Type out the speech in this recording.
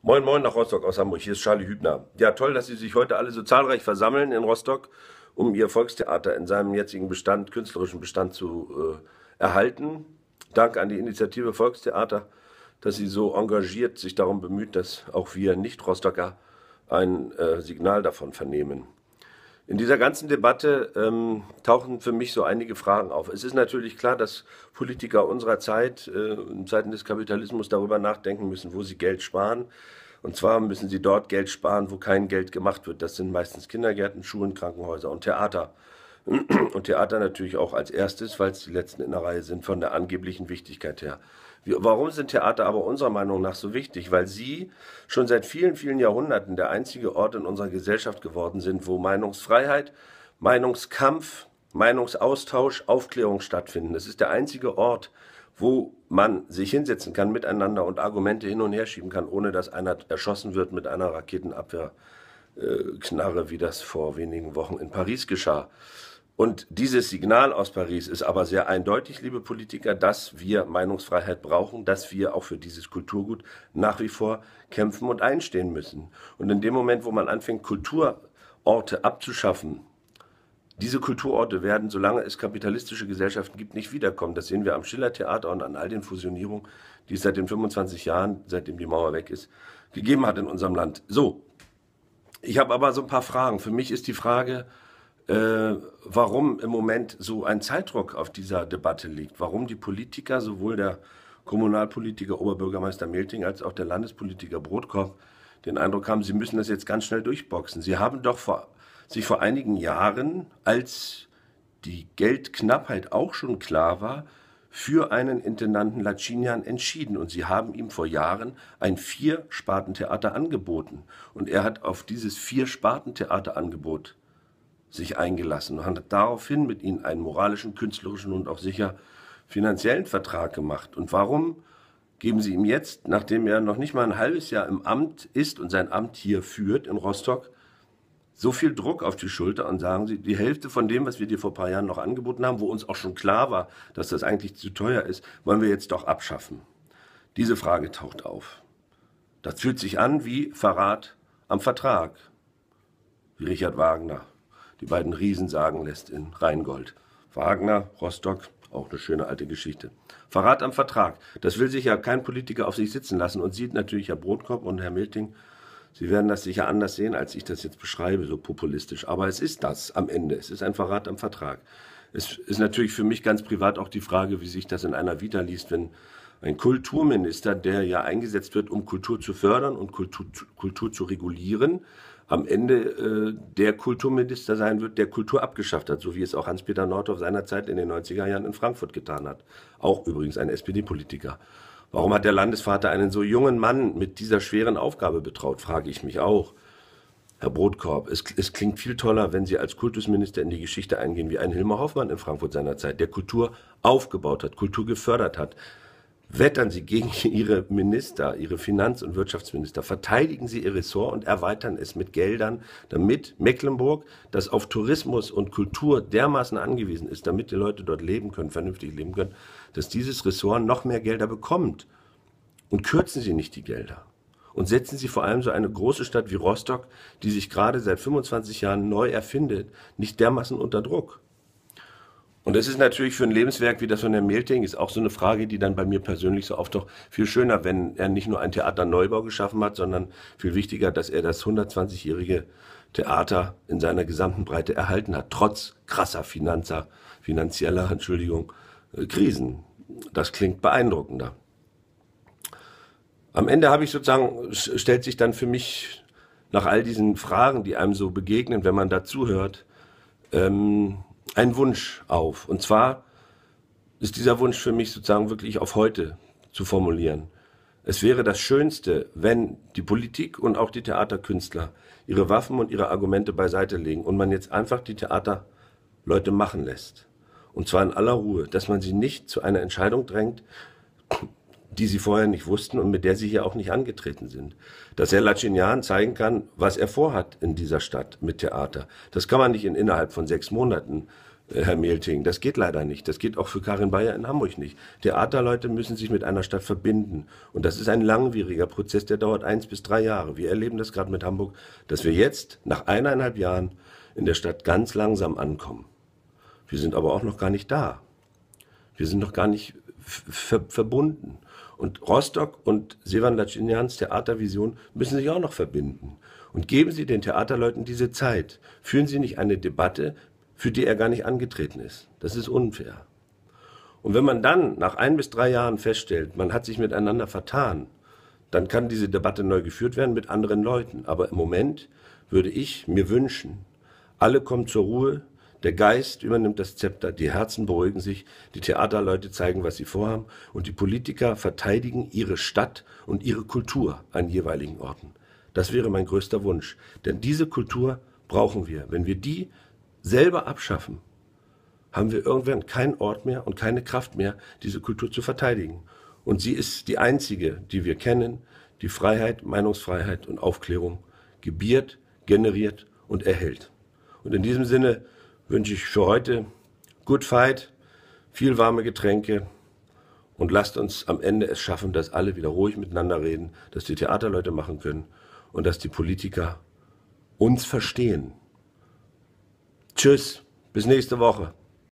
Moin, moin nach Rostock aus Hamburg. Hier ist Charlie Hübner. Ja, toll, dass Sie sich heute alle so zahlreich versammeln in Rostock, um Ihr Volkstheater in seinem jetzigen Bestand, künstlerischen Bestand zu äh, erhalten. Dank an die Initiative Volkstheater, dass sie so engagiert sich darum bemüht, dass auch wir Nicht-Rostocker ein äh, Signal davon vernehmen. In dieser ganzen Debatte ähm, tauchen für mich so einige Fragen auf. Es ist natürlich klar, dass Politiker unserer Zeit äh, in Zeiten des Kapitalismus darüber nachdenken müssen, wo sie Geld sparen. Und zwar müssen sie dort Geld sparen, wo kein Geld gemacht wird. Das sind meistens Kindergärten, Schulen, Krankenhäuser und Theater. Und Theater natürlich auch als erstes, weil es die letzten in der Reihe sind, von der angeblichen Wichtigkeit her. Wie, warum sind Theater aber unserer Meinung nach so wichtig? Weil sie schon seit vielen, vielen Jahrhunderten der einzige Ort in unserer Gesellschaft geworden sind, wo Meinungsfreiheit, Meinungskampf, Meinungsaustausch, Aufklärung stattfinden. Es ist der einzige Ort, wo man sich hinsetzen kann miteinander und Argumente hin und her schieben kann, ohne dass einer erschossen wird mit einer Raketenabwehrknarre, wie das vor wenigen Wochen in Paris geschah. Und dieses Signal aus Paris ist aber sehr eindeutig, liebe Politiker, dass wir Meinungsfreiheit brauchen, dass wir auch für dieses Kulturgut nach wie vor kämpfen und einstehen müssen. Und in dem Moment, wo man anfängt, Kulturorte abzuschaffen, diese Kulturorte werden, solange es kapitalistische Gesellschaften gibt, nicht wiederkommen. Das sehen wir am Schillertheater und an all den Fusionierungen, die es seit den 25 Jahren, seitdem die Mauer weg ist, gegeben hat in unserem Land. So, ich habe aber so ein paar Fragen. Für mich ist die Frage, äh, warum im Moment so ein Zeitdruck auf dieser Debatte liegt, warum die Politiker, sowohl der Kommunalpolitiker Oberbürgermeister Melting als auch der Landespolitiker Brotkorb, den Eindruck haben, sie müssen das jetzt ganz schnell durchboxen. Sie haben doch vor, sich vor einigen Jahren, als die Geldknappheit auch schon klar war, für einen Intendanten Lacinian entschieden und sie haben ihm vor Jahren ein Vier-Spartentheater angeboten und er hat auf dieses Vier-Spartentheater-Angebot sich eingelassen und hat daraufhin mit ihnen einen moralischen, künstlerischen und auch sicher finanziellen Vertrag gemacht. Und warum geben Sie ihm jetzt, nachdem er noch nicht mal ein halbes Jahr im Amt ist und sein Amt hier führt in Rostock, so viel Druck auf die Schulter und sagen Sie, die Hälfte von dem, was wir dir vor ein paar Jahren noch angeboten haben, wo uns auch schon klar war, dass das eigentlich zu teuer ist, wollen wir jetzt doch abschaffen. Diese Frage taucht auf. Das fühlt sich an wie Verrat am Vertrag, wie Richard Wagner die beiden Riesen sagen lässt in Rheingold. Wagner, Rostock, auch eine schöne alte Geschichte. Verrat am Vertrag. Das will sich ja kein Politiker auf sich sitzen lassen und sieht natürlich Herr Brotkopf und Herr Milting. Sie werden das sicher anders sehen, als ich das jetzt beschreibe, so populistisch. Aber es ist das am Ende. Es ist ein Verrat am Vertrag. Es ist natürlich für mich ganz privat auch die Frage, wie sich das in einer Vita liest, wenn ein Kulturminister, der ja eingesetzt wird, um Kultur zu fördern und Kultur, Kultur zu regulieren, am Ende äh, der Kulturminister sein wird, der Kultur abgeschafft hat, so wie es auch Hans-Peter Nordhoff seinerzeit in den 90er Jahren in Frankfurt getan hat. Auch übrigens ein SPD-Politiker. Warum hat der Landesvater einen so jungen Mann mit dieser schweren Aufgabe betraut, frage ich mich auch. Herr Brotkorb, es, es, klingt viel toller, wenn Sie als Kultusminister in die Geschichte eingehen, wie ein Hilmar Hoffmann in Frankfurt seinerzeit, der Kultur aufgebaut hat, Kultur gefördert hat, Wettern Sie gegen Ihre Minister, Ihre Finanz- und Wirtschaftsminister, verteidigen Sie Ihr Ressort und erweitern es mit Geldern, damit Mecklenburg, das auf Tourismus und Kultur dermaßen angewiesen ist, damit die Leute dort leben können, vernünftig leben können, dass dieses Ressort noch mehr Gelder bekommt. Und kürzen Sie nicht die Gelder. Und setzen Sie vor allem so eine große Stadt wie Rostock, die sich gerade seit 25 Jahren neu erfindet, nicht dermaßen unter Druck. Und das ist natürlich für ein Lebenswerk wie das von der Mehlting, ist auch so eine Frage, die dann bei mir persönlich so oft doch viel schöner, wenn er nicht nur einen Theaterneubau geschaffen hat, sondern viel wichtiger, dass er das 120-jährige Theater in seiner gesamten Breite erhalten hat, trotz krasser Finanzer, finanzieller, Entschuldigung, äh, Krisen. Das klingt beeindruckender. Am Ende habe ich sozusagen, stellt sich dann für mich nach all diesen Fragen, die einem so begegnen, wenn man dazuhört, ähm, einen Wunsch auf. Und zwar ist dieser Wunsch für mich sozusagen wirklich auf heute zu formulieren. Es wäre das Schönste, wenn die Politik und auch die Theaterkünstler ihre Waffen und ihre Argumente beiseite legen und man jetzt einfach die Theaterleute machen lässt. Und zwar in aller Ruhe, dass man sie nicht zu einer Entscheidung drängt, die sie vorher nicht wussten und mit der sie hier auch nicht angetreten sind. Dass Herr Lachinian zeigen kann, was er vorhat in dieser Stadt mit Theater. Das kann man nicht in innerhalb von sechs Monaten äh, Herr Melting. Das geht leider nicht. Das geht auch für Karin Bayer in Hamburg nicht. Theaterleute müssen sich mit einer Stadt verbinden. Und das ist ein langwieriger Prozess, der dauert eins bis drei Jahre. Wir erleben das gerade mit Hamburg, dass wir jetzt nach eineinhalb Jahren in der Stadt ganz langsam ankommen. Wir sind aber auch noch gar nicht da. Wir sind noch gar nicht ver verbunden. Und Rostock und Sevan Lacinjans Theatervision müssen sich auch noch verbinden. Und geben Sie den Theaterleuten diese Zeit. Führen Sie nicht eine Debatte, für die er gar nicht angetreten ist. Das ist unfair. Und wenn man dann nach ein bis drei Jahren feststellt, man hat sich miteinander vertan, dann kann diese Debatte neu geführt werden mit anderen Leuten. Aber im Moment würde ich mir wünschen, alle kommen zur Ruhe, der Geist übernimmt das Zepter, die Herzen beruhigen sich, die Theaterleute zeigen, was sie vorhaben und die Politiker verteidigen ihre Stadt und ihre Kultur an jeweiligen Orten. Das wäre mein größter Wunsch. Denn diese Kultur brauchen wir. Wenn wir die selber abschaffen, haben wir irgendwann keinen Ort mehr und keine Kraft mehr, diese Kultur zu verteidigen. Und sie ist die einzige, die wir kennen, die Freiheit, Meinungsfreiheit und Aufklärung gebiert, generiert und erhält. Und in diesem Sinne wünsche ich für heute Good Fight, viel warme Getränke und lasst uns am Ende es schaffen, dass alle wieder ruhig miteinander reden, dass die Theaterleute machen können und dass die Politiker uns verstehen. Tschüss, bis nächste Woche.